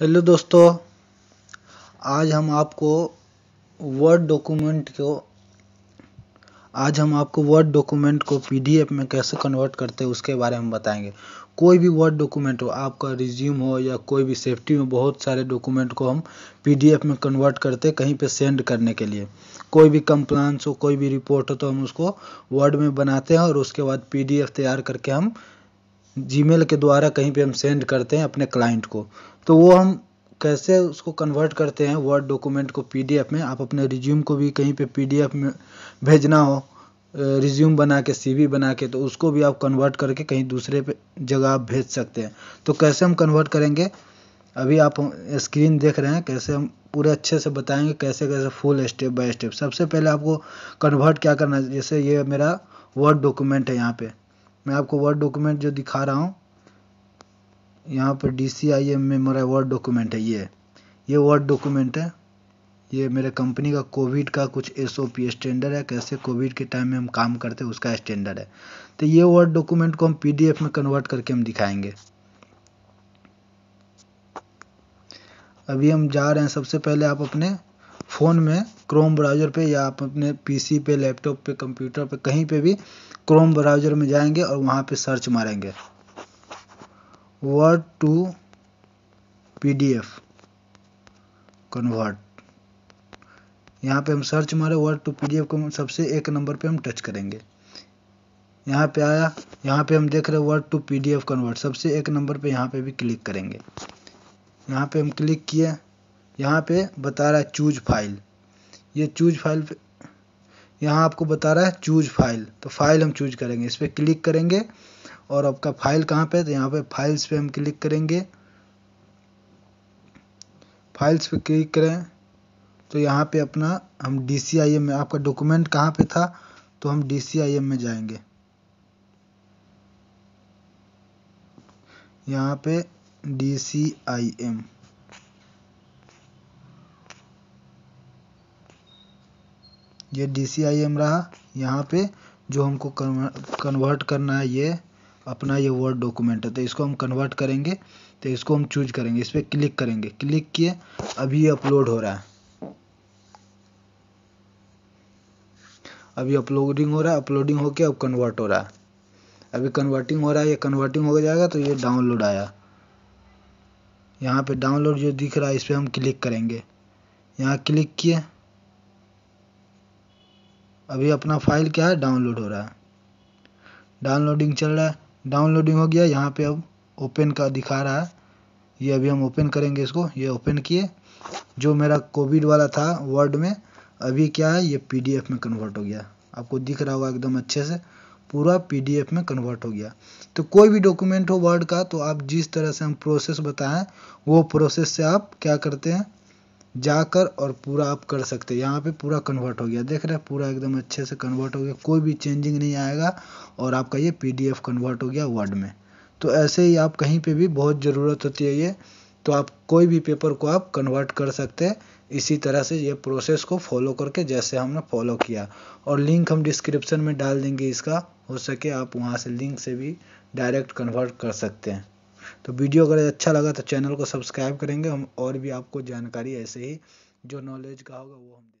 hello दोस्तों आज हम आपको वर्ड डॉक्यूमेंट को आज हम आपको वर्ड डॉक्यूमेंट को पीडीएफ में कैसे कन्वर्ट करते हैं उसके बारे में बताएंगे कोई भी वर्ड डॉक्यूमेंट हो आपका रिज्यूम हो या कोई भी सेफ्टी में बहुत सारे डॉक्यूमेंट को हम पीडीएफ में कन्वर्ट करते हैं कहीं पे सेंड करने के लिए कोई भी कंप्लांस हो कोई भी रिपोर्ट हो तो हम उसको वर्ड में बनाते हैं और उसके बाद पी तैयार करके हम जीमेल के द्वारा कहीं पे हम सेंड करते हैं अपने क्लाइंट को तो वो हम कैसे उसको कन्वर्ट करते हैं वर्ड डॉक्यूमेंट को पीडीएफ में आप अपने रिज्यूम को भी कहीं पे पीडीएफ में भेजना हो रिज्यूम बना के सीवी बना के तो उसको भी आप कन्वर्ट करके कहीं दूसरे पे जगह आप भेज सकते हैं तो कैसे हम कन्वर्ट करेंगे अभी आप स्क्रीन देख रहे हैं कैसे हम पूरे अच्छे से बताएंगे कैसे कैसे फुल स्टेप बाय स्टेप सबसे पहले आपको कन्वर्ट क्या करना है जैसे ये मेरा वर्ड डॉक्यूमेंट है यहाँ पे मैं आपको वर्ड डॉक्यूमेंट जो दिखा रहा हूँ यहाँ पर डी सी आई एम में मेरा वर्ड डॉक्यूमेंट है ये ये वर्ड डॉक्यूमेंट है ये मेरे कंपनी का कोविड का कुछ एस ओ पी स्टैंडर्ड है कैसे कोविड के टाइम में हम काम करते हैं उसका स्टैंडर्ड है तो ये वर्ड डॉक्यूमेंट को हम पी डी एफ में कन्वर्ट करके हम दिखाएंगे अभी हम जा रहे हैं सबसे पहले आप अपने फ़ोन में क्रोम ब्राउज़र पे या आप अपने पी सी पे लैपटॉप पे कंप्यूटर पे कहीं पे भी क्रोम ब्राउज़र में जाएंगे और वहाँ पे सर्च मारेंगे वर्ड टू पीडीएफ कन्वर्ट यहाँ पे हम सर्च मारे वर्ड टू पीडीएफ को सबसे एक नंबर पे हम टच करेंगे यहाँ पे आया यहाँ पे हम देख रहे वर्ड टू पीडीएफ कन्वर्ट सबसे एक नंबर पे यहाँ पे भी क्लिक करेंगे यहाँ पे हम क्लिक किए यहाँ पे बता रहा है चूज फाइल ये चूज फाइल यहाँ आपको बता रहा है चूज फाइल तो फाइल हम चूज करेंगे इस पर क्लिक करेंगे और आपका फाइल कहाँ पे तो यहाँ पे फाइल्स पे हम क्लिक करेंगे फाइल्स पे क्लिक करें तो यहाँ पे अपना हम डी सी आई एम में आपका डॉक्यूमेंट कहाँ पे था तो हम डी सी आई एम में जाएंगे यहाँ पे डी सी आई एम ये डी सी आई एम रहा यहाँ पे जो हमको कन्वर्ट करना है ये अपना ये वर्ड डॉक्यूमेंट है तो इसको हम कन्वर्ट करेंगे तो इसको हम चूज करेंगे इस पर क्लिक करेंगे क्लिक किए अभी ये अपलोड हो रहा है अभी अपलोडिंग हो रहा है अपलोडिंग होके अब कन्वर्ट हो रहा है अभी कन्वर्टिंग हो रहा है ये कन्वर्टिंग हो जाएगा तो ये डाउनलोड आया यहाँ पे डाउनलोड जो दिख रहा है इस पर हम क्लिक करेंगे यहाँ क्लिक किए अभी अपना फाइल क्या है डाउनलोड हो रहा है डाउनलोडिंग चल रहा है डाउनलोडिंग हो गया यहाँ पे अब ओपन का दिखा रहा है ये अभी हम ओपन करेंगे इसको ये ओपन किए जो मेरा कोविड वाला था वर्ड में अभी क्या है ये पीडीएफ में कन्वर्ट हो गया आपको दिख रहा होगा एकदम अच्छे से पूरा पीडीएफ में कन्वर्ट हो गया तो कोई भी डॉक्यूमेंट हो वर्ड का तो आप जिस तरह से हम प्रोसेस बताएं वो प्रोसेस से आप क्या करते हैं जाकर और पूरा आप कर सकते हैं यहाँ पे पूरा कन्वर्ट हो गया देख रहे हैं पूरा एकदम अच्छे से कन्वर्ट हो गया कोई भी चेंजिंग नहीं आएगा और आपका ये पी कन्वर्ट हो गया वर्ड में तो ऐसे ही आप कहीं पे भी बहुत ज़रूरत होती है ये तो आप कोई भी पेपर को आप कन्वर्ट कर सकते हैं इसी तरह से ये प्रोसेस को फॉलो करके जैसे हमने फॉलो किया और लिंक हम डिस्क्रिप्शन में डाल देंगे इसका हो सके आप वहाँ से लिंक से भी डायरेक्ट कन्वर्ट कर सकते हैं तो वीडियो अगर अच्छा लगा तो चैनल को सब्सक्राइब करेंगे हम और भी आपको जानकारी ऐसे ही जो नॉलेज का होगा वो हम